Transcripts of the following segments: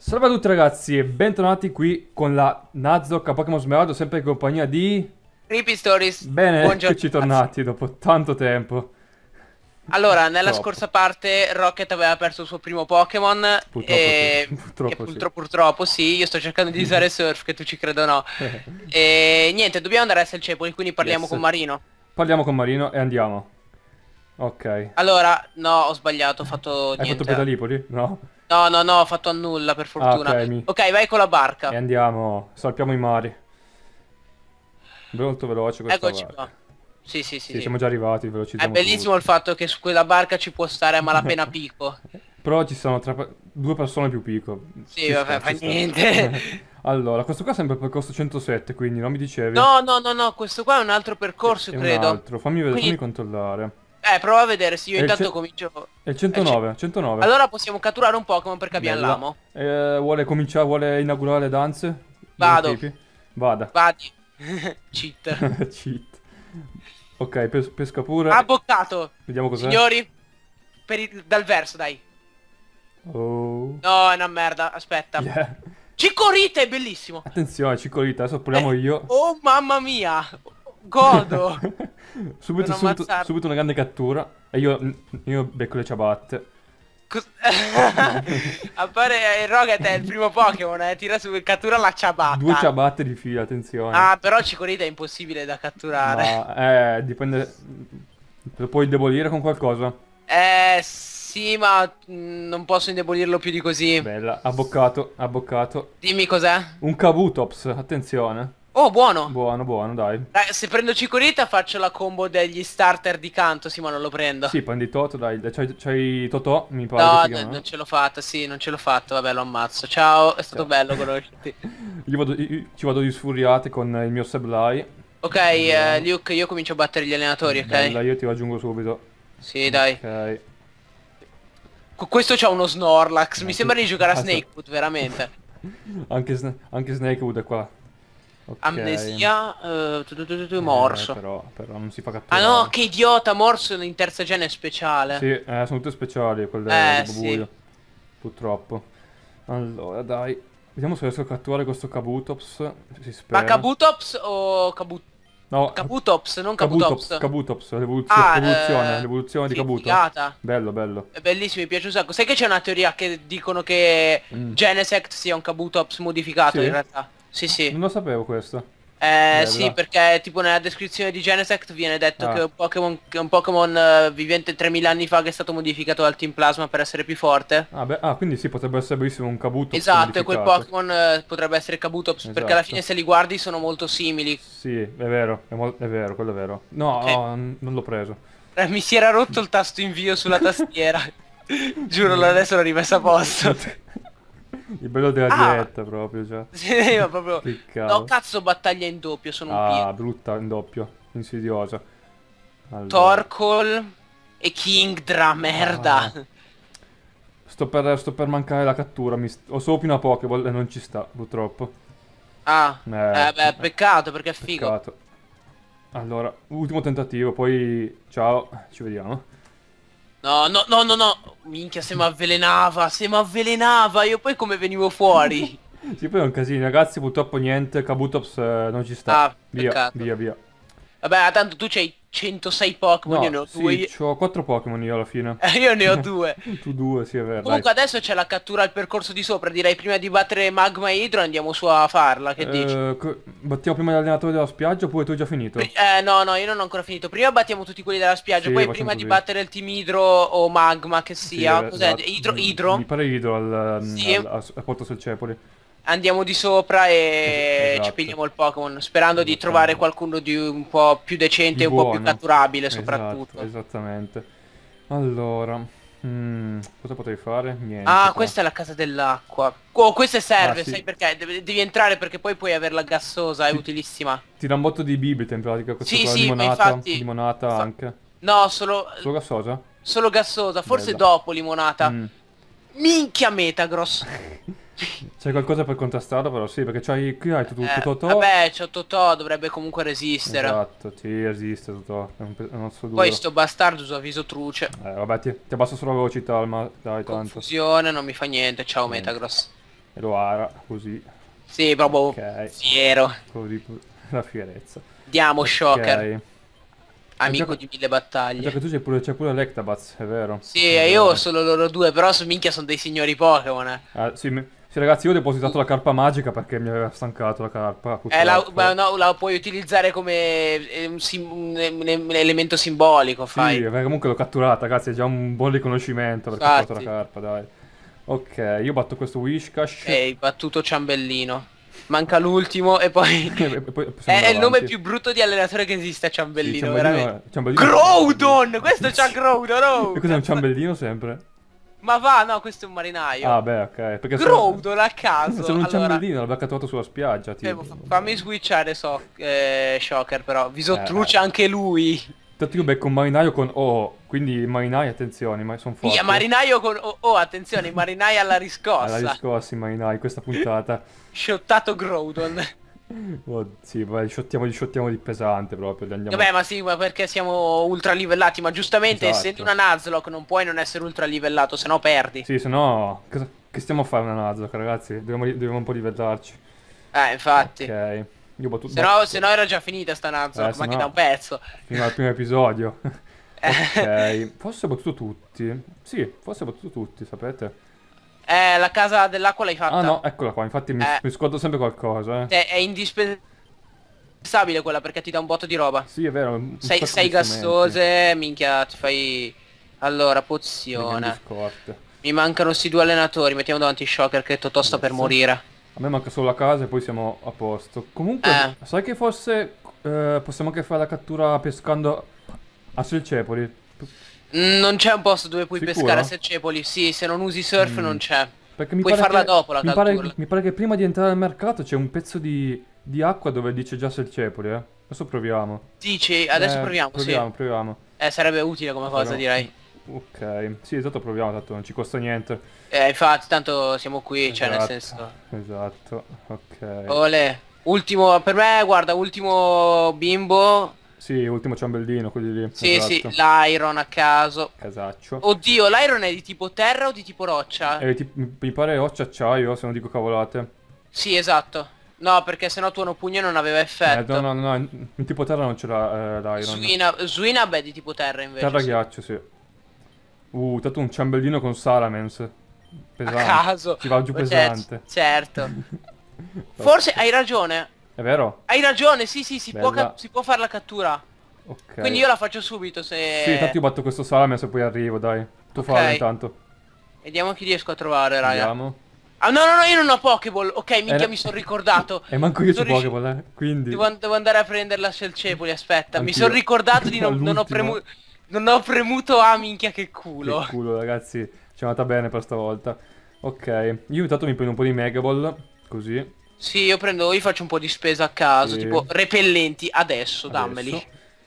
Salve a tutti ragazzi e bentornati qui con la Nazok a Pokémon Smeraldo, sempre in compagnia di... Creepy Stories. Bene, Buongiorno. ci tornati dopo tanto tempo. Allora, nella purtroppo. scorsa parte Rocket aveva perso il suo primo Pokémon e... Sì. Purtroppo, purtroppo, sì. purtroppo, sì. io sto cercando di usare Surf, che tu ci credo no. Eh. e niente, dobbiamo andare a essere Cepoli, quindi parliamo yes. con Marino. Parliamo con Marino e andiamo. Ok. Allora, no, ho sbagliato, ho fatto niente. Hai fatto Pedalipoli? No. No, no, no, ho fatto a nulla per ah, fortuna. Ah, okay, mi... ok, vai con la barca. E andiamo, salpiamo i mari. Molto veloce questa Eccoci barca. Qua. Sì, sì, sì, sì, Siamo già arrivati, velocizziamo. È bellissimo tutto. il fatto che su quella barca ci può stare a malapena picco. Però ci sono tre... due persone più picco. Sì, ci vabbè, fa niente. allora, questo qua sembra il percorso 107, quindi non mi dicevi. No, no, no, no, questo qua è un altro percorso, è credo. Un altro, fammi vedere, quindi... fammi controllare. Eh, prova a vedere se io intanto comincio... È 109, 109. Eh, allora possiamo catturare un Pokémon per capire l'amo. Eh, vuole cominciare, vuole inaugurare le danze? Vado. Vada. Vadi. Cheat. Cheat. Ok, pes pesca pure. Ha boccato. Vediamo cos'è. Signori, il... dal verso, dai. Oh. No, è una merda, aspetta. Yeah. Cicorita è bellissimo. Attenzione, Cicorita, adesso proviamo eh. io. Oh, mamma mia. Godo! subito, subito, subito, una grande cattura. E io, io becco le ciabatte. Cos Appare il eh, Rocket è il primo Pokémon, eh. Tira su e cattura la ciabatta. Due ciabatte di fila, attenzione. Ah, però Cicorita è impossibile da catturare. No, eh, dipende... Lo puoi indebolire con qualcosa? Eh, sì, ma mm, non posso indebolirlo più di così. Bella, abboccato, abboccato. Dimmi cos'è? Un Kabutops, attenzione. Oh, buono. Buono, buono, dai. dai se prendo Cicurita faccio la combo degli starter di canto, sì, ma non lo prendo. Sì, prendi Toto, dai. C'hai Toto, mi pare. No, non ce l'ho fatta, sì, non ce l'ho fatta. Vabbè, lo ammazzo. Ciao, è stato Ciao. bello conoscerti. io, vado, io, ci vado di sfuriate con il mio Sablai. Ok, eh, Luke, io comincio a battere gli allenatori, ok? Bella, io ti raggiungo subito. Sì, dai. Ok. Questo c'ha uno Snorlax, mi sembra di giocare a Snakewood, veramente. anche, Sna anche Snakewood è qua. Okay. Amnesia, uh, tu, tu, tu, Morse. Eh, però, però, non si fa capire. Ah no, che idiota, Morse in terza gen è speciale. Sì, eh, sono tutte speciali quelle eh, del buio. Sì. Purtroppo. Allora, dai. Vediamo se riesco a catturare questo Kabutops. Si spera. Ma Kabutops o Kabut... No, Kabutops, non Kabutops. Kabutops, l'evoluzione, ah, eh, sì, di Kabutops. Figata. Bello, bello. È bellissimo, mi piace un sacco. Sai che c'è una teoria che dicono che mm. Genesect sia un Kabutops modificato sì. in realtà? Sì, sì. Non lo sapevo questo. Eh Bella. sì, perché tipo nella descrizione di Genesect viene detto ah. che, un un Pokémon eh, vivente 3000 anni fa che è stato modificato dal Team Plasma per essere più forte. Ah, beh, ah quindi sì, potrebbe essere bellissimo un Kabuto. Esatto, quel Pokémon uh, potrebbe essere Kabuto esatto. perché alla esatto. fine se li guardi sono molto simili. Sì, è vero, è, è vero, quello è vero. No, okay. oh, non l'ho preso. Eh, mi si era rotto il tasto invio sulla tastiera. Giuro, adesso l'ho rimessa a posto. Il bello della ah. diretta proprio, cioè. già Sì, ma proprio... no, cazzo, battaglia in doppio, sono ah, un Ah, brutta in doppio, insidiosa. Allora. Torcol e Kingdra, merda. Ah. Sto, per, sto per mancare la cattura, mi ho solo più una pokeball e non ci sta, purtroppo. Ah, eh, eh beh, peccato perché è peccato. figo. Allora, ultimo tentativo, poi ciao, ci vediamo. No, no, no, no, no. Minchia, se mi avvelenava, se mi avvelenava. Io poi come venivo fuori? sì, poi è un casino, ragazzi. Purtroppo niente, Kabutops eh, non ci sta. Ah, via, peccato. via, via. Vabbè, tanto tu c'hai 106 Pokémon, no, io ne ho sì, due. Io... ho 4 Pokémon io alla fine. io ne ho due. tu due, sì, è vero. Comunque dai. adesso c'è la cattura al percorso di sopra, direi prima di battere Magma e Hydro andiamo su a farla, che eh, dici? Battiamo prima gli allenatori della spiaggia oppure tu hai già finito? Eh no, no, io non ho ancora finito. Prima battiamo tutti quelli della spiaggia, sì, poi prima così. di battere il team Hydro o Magma che sia, sì, eh, cos'è? Esatto. Idro, Mi pare Hydro al, sì. al, al, al porto sul Cepoli andiamo di sopra e esatto. ci pigliamo il Pokémon, sperando di esatto. trovare qualcuno di un po' più decente, e un po' più catturabile esatto, soprattutto. Esatto, esattamente. Allora, mm, cosa potrei fare? Niente. Ah, qua. questa è la casa dell'acqua. Oh, questa serve, ah, sì. sai perché? De devi entrare perché poi puoi averla gassosa, è sì. utilissima. Ti dà un botto di bibite in pratica questa sì, sì, limonata, infatti... limonata anche. No, solo... Solo gassosa? Solo gassosa, forse Bella. dopo limonata. Mm. Minchia Metagross. C'è qualcosa per contrastarlo però sì, perché c'hai qui hai tutto eh, Totò. Vabbè, c'ho Totò, dovrebbe comunque resistere. Esatto, sì, resiste Totò, è un, è un osso duro. Poi sto bastardo usa viso truce. Eh, vabbè, ti, ti abbasso solo la velocità, ma dai tanto. Confusione, non mi fa niente, ciao sì. Metagross. E lo ara, così. Sì, proprio okay. fiero. Così, la fierezza. Diamo okay. shocker. Amico gioco... di mille battaglie. Perché tu c'è pure, pure l'Ectabats, è vero. Sì, è io vero. ho solo loro due, però su minchia sono dei signori Pokémon. Eh. sì, mi... sì, ragazzi, io ho depositato uh. la carpa magica perché mi aveva stancato la carpa. Eh, la, ma no, la puoi utilizzare come eh, un, sim... un, un, elemento simbolico, fai. Sì, comunque l'ho catturata, ragazzi, è già un buon riconoscimento perché Infatti. ho fatto la carpa, dai. Ok, io batto questo Wishcash. E eh, hai battuto Ciambellino manca l'ultimo e poi, e poi è avanti. il nome più brutto di allenatore che esista, Ciambellino, sì, Ciambellino veramente. Ciambellino. Crowdon! Questo c'ha Crowdon, no! Oh! e cos'è un Ciambellino sempre? Ma va, no, questo è un marinaio. Ah, beh, ok. Perché Growdon sono... a caso. Sono un allora... ciambellino, l'abbiamo catturato sulla spiaggia. Eh, tipo. fammi switchare, so, eh, Shocker, però. Viso eh, truce eh. anche lui. Tanto io becco un marinaio con O, quindi i marinai attenzione, ma sono forti. Via, marinaio con O, oh, attenzione, i marinai alla riscossa. Alla riscossa i marinai, questa puntata. Shottato Groudon. Oh, sì, vai, shottiamo di, di pesante proprio. Andiamo... Vabbè, ma sì, ma perché siamo ultra livellati, ma giustamente esatto. essendo una Nuzlocke non puoi non essere ultra livellato, se perdi. Sì, se no... Che stiamo a fare una Nuzlocke, ragazzi? Dobbiamo, dobbiamo un po' livellarci. Eh, infatti. Ok. Io battuto... se, no, se no era già finita sta Nanzo, eh, ma che no... da un pezzo. Fino al primo episodio. ok, forse ho battuto tutti. Sì, forse ho battuto tutti, sapete? Eh, la casa dell'acqua l'hai fatta. Ah no, eccola qua, infatti mi, eh, mi scordo sempre qualcosa. Eh. È, cioè, è indispensabile quella perché ti dà un botto di roba. Sì, è vero. Sei, sei gassose, minchia, ti fai... Allora, pozione. Mi mancano sti due allenatori, mettiamo davanti Shocker che è tosta sì, per sì. morire. A me manca solo la casa e poi siamo a posto. Comunque, eh. sai che forse eh, possiamo anche fare la cattura pescando a Selcepoli? Mm, non c'è un posto dove puoi Sicura? pescare a Selcepoli, sì, se non usi surf mm. non c'è. Perché mi puoi farla che, dopo la mi cattura. Pare, mi pare che prima di entrare al mercato c'è un pezzo di, di acqua dove dice già Selcepoli, eh. Adesso proviamo. Dici, adesso eh, proviamo, proviamo, sì. Proviamo, proviamo. Eh, sarebbe utile come cosa, proviamo. direi. Ok, sì, esatto, proviamo, tanto non ci costa niente. Eh, infatti, tanto siamo qui, esatto, cioè nel esatto. senso. Esatto, ok. Ole, ultimo, per me, guarda, ultimo bimbo. Sì, ultimo ciambellino, quelli lì. Sì, esatto. sì, l'iron a caso. Casaccio. Esatto. Oddio, l'iron è di tipo terra o di tipo roccia? È tipo, mi pare roccia acciaio, se non dico cavolate. Sì, esatto. No, perché sennò tuono pugno non aveva effetto. Eh, no, no, no, in tipo terra non c'era eh, l'iron. Zuina, Zuina, beh, di tipo terra invece. Terra sì. ghiaccio, sì. Uh, tanto un ciambellino con Salamence. Pesante. A caso. Ci va giù eh, pesante. Certo. Forse hai ragione. È vero? Hai ragione, sì, sì, si, può, si può, fare la cattura. Okay. Quindi io la faccio subito se... Sì, tanto io batto questo Salamence e poi arrivo, dai. Tu okay. fallo intanto. Vediamo chi riesco a trovare, raga. Vediamo. Ah no no no io non ho Pokéball Ok minchia eh, mi sono ricordato E eh, manco io ho Pokéball eh Quindi devo, devo, andare a prenderla a Scelcepoli Aspetta Mi sono ricordato di non, non ho premuto non ho premuto A, ah, minchia, che culo. Che culo, ragazzi. Ci è andata bene per stavolta. Ok, io intanto mi prendo un po' di Megaball, così. Sì, io prendo, io faccio un po' di spesa a caso, sì. tipo repellenti, adesso, adesso, dammeli.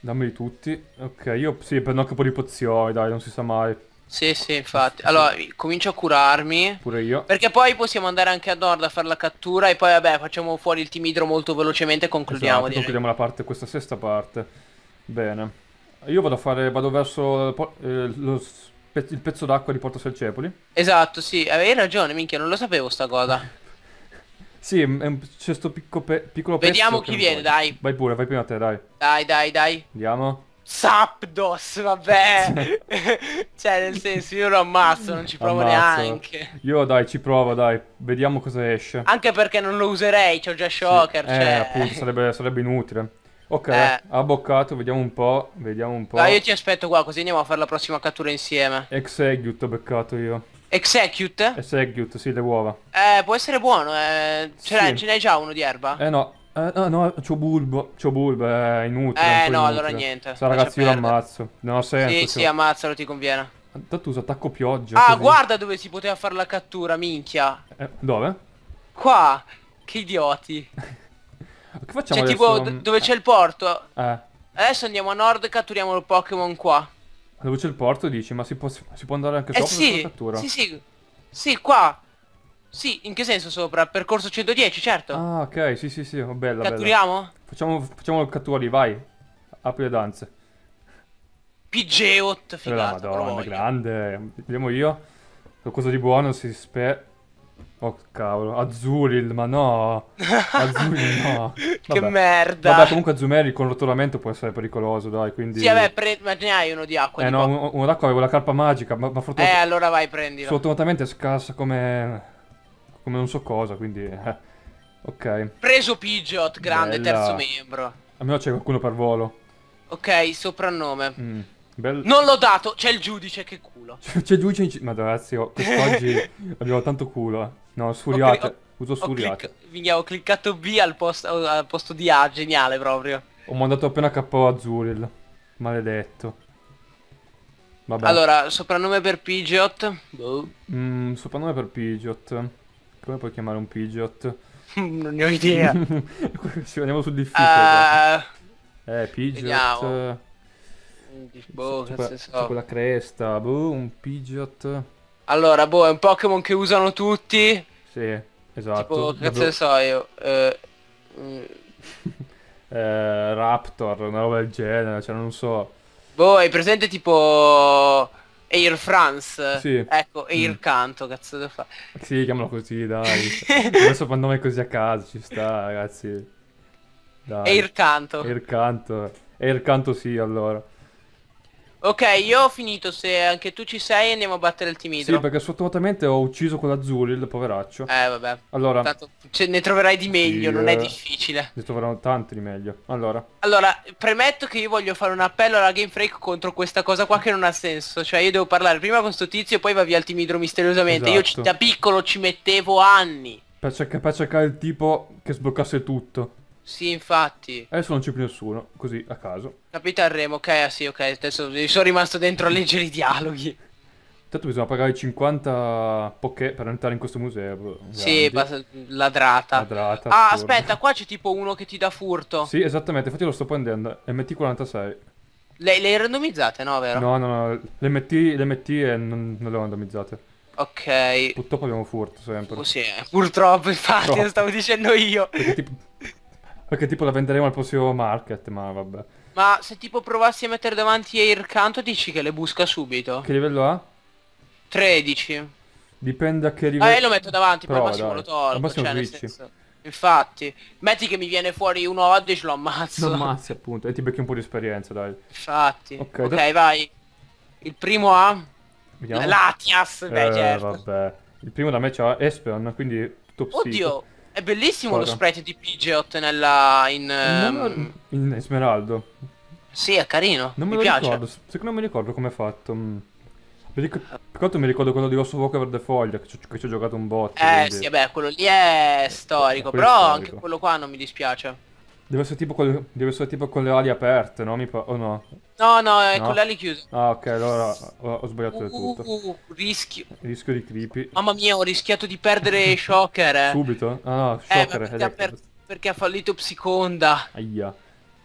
Dammeli tutti. Ok, io sì, prendo anche un po' di pozioni, dai, non si sa mai. Sì, sì, infatti. Allora, comincio a curarmi. Pure io. Perché poi possiamo andare anche a nord a fare la cattura e poi, vabbè, facciamo fuori il timidro molto velocemente e concludiamo. Esatto, concludiamo la parte, questa sesta parte. Bene. Io vado a fare, vado verso eh, lo, il pezzo d'acqua di Porto Selcepoli. Esatto, sì, avevi ragione, minchia, non lo sapevo sta cosa. sì, c'è questo picco pe piccolo pezzo. Vediamo chi viene, voglio. dai. Vai pure, vai prima te, dai. Dai, dai, dai. Andiamo. Sapdos, vabbè. cioè, nel senso, io lo ammazzo, non ci provo ammazzo. neanche. Io dai, ci provo, dai. Vediamo cosa esce. Anche perché non lo userei, c'ho già Shocker, sì. Eh, cioè... Eh, appunto, sarebbe, sarebbe inutile. Ok, eh. ha boccato, vediamo un po', vediamo un po'. Ah, io ti aspetto qua, così andiamo a fare la prossima cattura insieme. Execute ho beccato io. Execute? Execute, sì, le uova. Eh, può essere buono, eh. Ce sì. n'hai già uno di erba? Eh no. Eh, no, no, c'ho bulbo, c'ho bulbo, è inutile. Eh no, inutile. allora niente. Sta ragazzi io l'ammazzo. Non ha senso. Sì, cioè... sì, ammazzalo, ti conviene. Tanto uso attacco pioggia. Ah, così. guarda dove si poteva fare la cattura, minchia. Eh, dove? Qua. Che idioti. Che facciamo cioè, tipo dove c'è il porto. Eh. Adesso andiamo a nord e catturiamo il Pokémon qua. Dove c'è il porto dici, ma si può, si può andare anche eh, sopra sì, cattura? Sì, sì. Sì, qua. Sì, in che senso sopra? Percorso 110, certo. Ah, ok, sì, sì, sì, oh, bella, Catturiamo? Bella. Facciamo, facciamo il cattura vai. Apri le danze. Pigeot, figata. Eh, Madonna, grande. Vediamo io. Qualcosa di buono si spera. Oh cavolo, Azuril, ma no! Azuril no! che merda! Vabbè, comunque Azumeri con rotolamento può essere pericoloso, dai, quindi... Sì, vabbè, pre... ma ne hai uno di acqua, Eh tipo... no, uno, uno d'acqua avevo la carpa magica, ma, ma fortunatamente... Eh, allora vai, prendilo. Fortunatamente è scarsa come... come non so cosa, quindi... Eh, ok. Preso Pidgeot, grande Bella. terzo membro. Almeno c'è qualcuno per volo. Ok, soprannome. Mm. Bel... Non l'ho dato, c'è il giudice, che culo. C'è il giudice in gi Ma ragazzi, quest'oggi abbiamo tanto culo. Eh. No, sfuriate. Okay, cioè, Uso sfuriate. Ho, clic ho cliccato B al posto, al posto, di A, geniale proprio. Ho mandato appena KO a Maledetto. Vabbè. Allora, soprannome per Pidgeot. Boh. Mm, soprannome per Pidgeot. Come puoi chiamare un Pidgeot? non ne ho idea. Ci andiamo sul difficile. Uh... Eh, eh Pidgeot... Vediamo. Boh, c'è, que so. quella cresta, boh, un Pidgeot. Allora, boh, è un Pokémon che usano tutti. Sì, esatto. Tipo, che Davvero... so io. Eh... eh, Raptor, una roba del genere, cioè non so. Boh, hai presente tipo... Air France. Sì. Ecco, Air mm. Canto, cazzo devo fare. Sì, chiamalo così, dai. Adesso fa nome così a caso, ci sta, ragazzi. Dai. Air Canto. Air Canto. Air Canto sì, allora. Ok, io ho finito, se anche tu ci sei andiamo a battere il timidro. Sì, perché sfortunatamente ho ucciso il poveraccio. Eh, vabbè. Allora. Tanto, cioè, ne troverai di meglio, sì, non è eh, difficile. Ne troveranno tanti di meglio. Allora. Allora, premetto che io voglio fare un appello alla Game Freak contro questa cosa qua che non ha senso. Cioè, io devo parlare prima con sto tizio e poi va via il timidro misteriosamente. Esatto. Io da piccolo ci mettevo anni. Per, cerc per cercare il tipo che sbloccasse tutto. Sì, infatti. Adesso non c'è più nessuno, così a caso. Capita il Remo, ok, ah, sì, ok, adesso sono rimasto dentro a leggere i dialoghi. Intanto bisogna pagare 50 poké per entrare in questo museo. Grandi. Sì, ladrata. Ladrata. Ah, furto. aspetta, qua c'è tipo uno che ti dà furto. Sì, esattamente, infatti lo sto prendendo. MT46. Le, le hai randomizzate, no, vero? No, no, no, le MT, le MT non, non le ho randomizzate. Ok. Purtroppo abbiamo furto sempre. Oh, sì, eh, purtroppo, infatti, lo stavo dicendo io. Perché tipo... Perché tipo la venderemo al prossimo market, ma vabbè. Ma se tipo provassi a mettere davanti Air Canto dici che le busca subito. Che livello ha? 13. Dipende a che eh, livello... Ah, eh, lo metto davanti, Prova, poi al massimo dai. lo tolgo. Al massimo cioè, senso... Infatti, metti che mi viene fuori uno Oddish lo ammazzo. Lo ammazzi appunto, e ti becchi un po' di esperienza, dai. Infatti. Ok, okay da... vai. Il primo A... Vediamo. Latias, beh eh, certo. vabbè. Il primo da me c'ha Espeon, quindi top Oddio, è bellissimo Guarda. lo sprite di Pidgeot nella... in... Um... in Smeraldo. Sì, è carino. Non me mi lo piace. ricordo, secondo me mi ricordo come è fatto. Mm. Per quanto mi ricordo quello di Osso Walker verde foglia che, ci ho giocato un bot. Eh quindi... sì, vabbè, quello lì è eh, storico, quello però storico. anche quello qua non mi dispiace. Deve essere tipo con, essere tipo con le ali aperte, no? Mi pa- oh no? No, no, è no? con le ali chiuse. Ah, ok, allora ho, sbagliato uh, del tutto. Uh, uh, uh, uh, rischio. Rischio di creepy. Mamma mia, ho rischiato di perdere Shocker. Eh. Subito? Ah, no, eh, Shocker. Eh, perché, per, perché ha fallito Psiconda. Aia.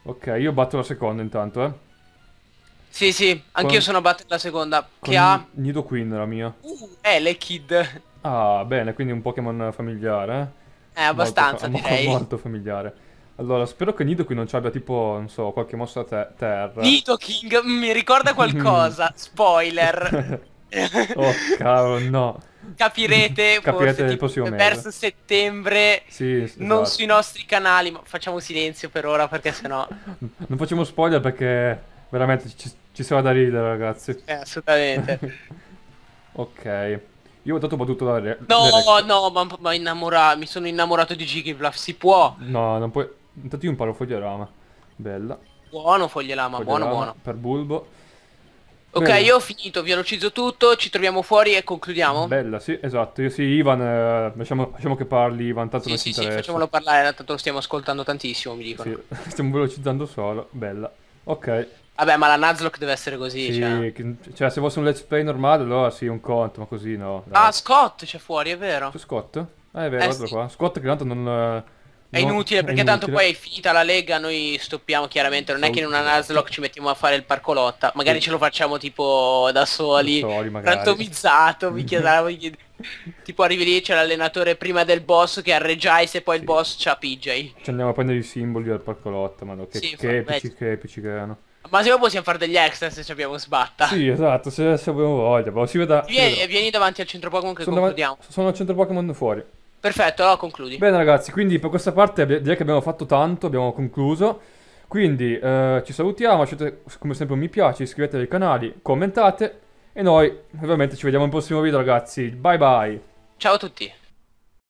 Ok, io batto la seconda intanto, eh. Sì, sì, anch'io con... sono a battere la seconda. Con che ha... Nido Queen la mia. Uh, eh, le Kid. Ah, bene, quindi un Pokémon familiare. Eh, eh abbastanza, molto, direi. Molto familiare. Allora, spero che Nido qui non ci abbia tipo, non so, qualche mossa te terra. Nido King mi ricorda qualcosa. Spoiler. oh cavolo, no. Capirete, Capirete il prossimo mese. verso settembre. Sì, sì, non esatto. sui nostri canali, ma facciamo silenzio per ora perché sennò Non facciamo spoiler perché veramente ci, ci sarà da ridere, ragazzi. Eh, assolutamente. ok. Io ho dato battuto la re No, no, ma, ma innamora... mi sono innamorato di Jigglypuff, si può. No, non puoi Intanto io imparo fogliorama. Bella. Buono fogliorama, buono buono. Per bulbo. Ok, Bene. io ho finito, velocizzo tutto, ci troviamo fuori e concludiamo. Bella, sì, esatto. Io sì, Ivan, eh, lasciamo, lasciamo, che parli Ivan, tanto sì, non sì, ci sì, facciamolo parlare, tanto lo stiamo ascoltando tantissimo, mi dicono. Sì, stiamo velocizzando solo, bella. Ok. Vabbè, ma la Nuzlocke deve essere così, sì, cioè. cioè, se fosse un let's play normale, allora sì, un conto, ma così no. Dai. Ah, Scott c'è fuori, è vero. C'è Scott? Ah, è vero, eh, guardalo sì. qua. Scott che tanto non... Eh, è inutile perché è inutile. tanto poi è finita la lega, noi stoppiamo chiaramente, non è che in una Nuzlocke ci mettiamo a fare il parcolotta, magari sì. ce lo facciamo tipo da soli, da soli randomizzato, tipo arrivi lì c'è l'allenatore prima del boss che ha Regice e poi sì. il boss c'ha PJ. Ci andiamo a prendere i simboli dal parcolotta, ma no, che, sì, che, epici, che epici che erano. Ma se no possiamo fare degli extra se ci abbiamo sbatta. Sì, esatto, se, se abbiamo voglia. Però boh, si veda, vieni, vieni davanti al centro Pokémon che sono concludiamo. Davanti, sono al centro Pokémon fuori. Perfetto, allora concludi. Bene ragazzi, quindi per questa parte direi che abbiamo fatto tanto, abbiamo concluso. Quindi eh, ci salutiamo, lasciate come sempre un mi piace, iscrivetevi ai canali, commentate e noi ovviamente ci vediamo al prossimo video ragazzi. Bye bye. Ciao a tutti.